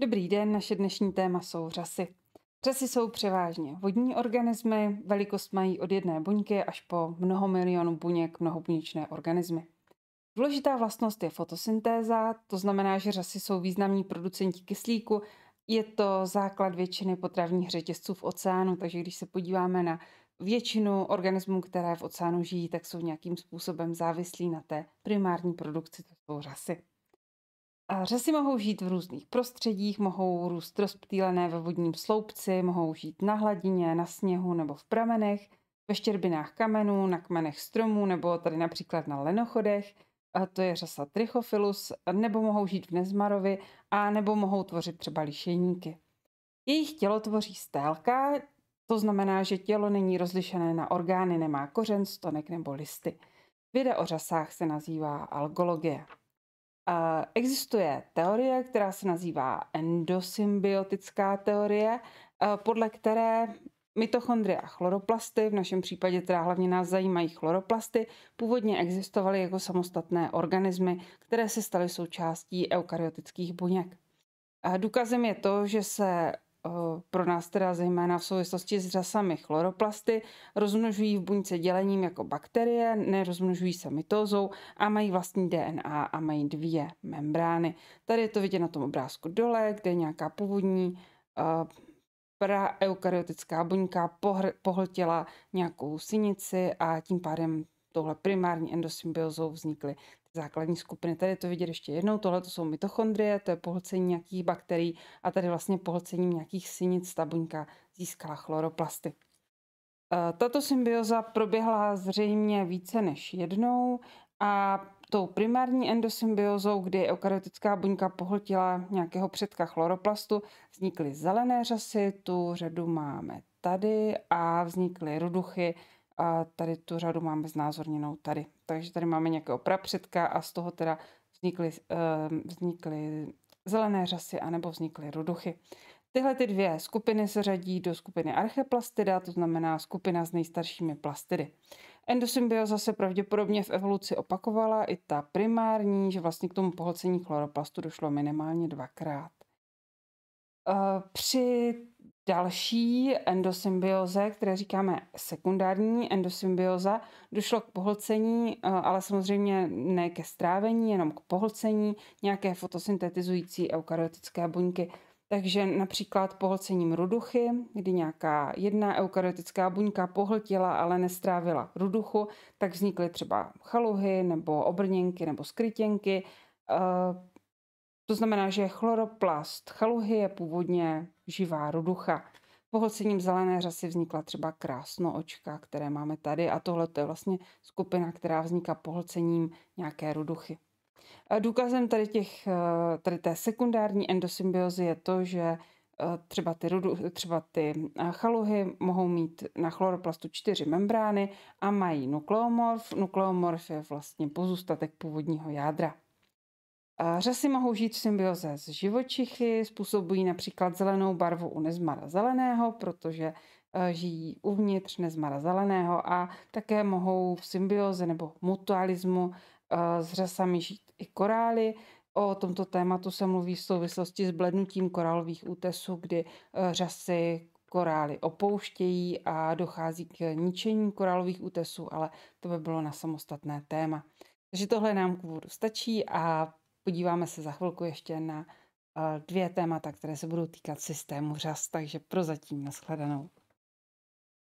Dobrý den, naše dnešní téma jsou řasy. Řasy jsou převážně vodní organismy, velikost mají od jedné buňky až po mnoho milionů buněk mnohobuněčné organismy. Důležitá vlastnost je fotosyntéza, to znamená, že řasy jsou významní producenti kyslíku, je to základ většiny potravních řetězců v oceánu, takže když se podíváme na většinu organismů, které v oceánu žijí, tak jsou nějakým způsobem závislí na té primární produkci, to jsou řasy. A řasy mohou žít v různých prostředích, mohou růst rozptýlené ve vodním sloupci, mohou žít na hladině, na sněhu nebo v pramenech, ve štěrbinách kamenů, na kmenech stromů nebo tady například na lenochodech, a to je řasa trichofilus, nebo mohou žít v nezmarovi a nebo mohou tvořit třeba lišejníky. Jejich tělo tvoří stélka, to znamená, že tělo není rozlišené na orgány, nemá kořen, stonek nebo listy. Věda o řasách se nazývá algologie. Existuje teorie, která se nazývá endosymbiotická teorie, eh, podle které mitochondrie a chloroplasty, v našem případě teda hlavně nás zajímají chloroplasty, původně existovaly jako samostatné organismy, které se staly součástí eukaryotických buněk. Důkazem je to, že se pro nás teda zejména v souvislosti s řasami chloroplasty, rozmnožují v buňce dělením jako bakterie, nerozmnožují se mitózou a mají vlastní DNA a mají dvě membrány. Tady je to vidět na tom obrázku dole, kde je nějaká původní praeukaryotická buňka pohltila nějakou sinici a tím pádem touhle primární endosymbiozou vznikly ty základní skupiny. Tady je to vidět ještě jednou, tohle to jsou mitochondrie, to je pohlcení nějakých bakterií a tady vlastně pohlcením nějakých synic ta buňka získala chloroplasty. Eh, tato symbioza proběhla zřejmě více než jednou a tou primární endosymbiozou, kdy eukaryotická buňka pohltila nějakého předka chloroplastu, vznikly zelené řasy, tu řadu máme tady a vznikly ruduchy, a tady tu řadu máme znázorněnou tady. Takže tady máme nějakého prapředka a z toho teda vznikly, ehm, vznikly zelené řasy anebo vznikly ruduchy. Tyhle ty dvě skupiny se řadí do skupiny archeplastida, to znamená skupina s nejstaršími plastidy. Endosymbioza se pravděpodobně v evoluci opakovala i ta primární, že vlastně k tomu pohlcení chloroplastu došlo minimálně dvakrát. Ehm, při další endosymbioze, které říkáme sekundární endosymbioza, došlo k pohlcení, eh, ale samozřejmě ne ke strávení, jenom k pohlcení nějaké fotosyntetizující eukaryotické buňky. Takže například pohlcením ruduchy, kdy nějaká jedna eukaryotická buňka pohltila, ale nestrávila ruduchu, tak vznikly třeba chaluhy nebo obrněnky nebo skrytěnky, eh, to znamená, že chloroplast chaluhy je původně živá ruducha. Pohlcením zelené řasy vznikla třeba krásno očka, které máme tady a tohle je vlastně skupina, která vzniká pohlcením nějaké ruduchy. Důkazem tady, těch, tady té sekundární endosymbiozy je to, že eh, třeba ty, rudu, třeba ty eh, chaluhy mohou mít na chloroplastu čtyři membrány a mají nukleomorf. Nukleomorf je vlastně pozůstatek původního jádra. Řasy mohou žít v symbioze s živočichy, způsobují například zelenou barvu u nezmara zeleného, protože eh, žijí uvnitř nezmara zeleného a také mohou v symbioze nebo mutualismu eh, s řasami žít i korály. O tomto tématu se mluví v souvislosti s blednutím korálových útesů, kdy eh, řasy korály opouštějí a dochází k ničení korálových útesů, ale to by bylo na samostatné téma. Takže tohle nám k úvodu stačí a Podíváme se za chvilku ještě na eh, dvě témata, které se budou týkat systému řas, takže prozatím nashledanou.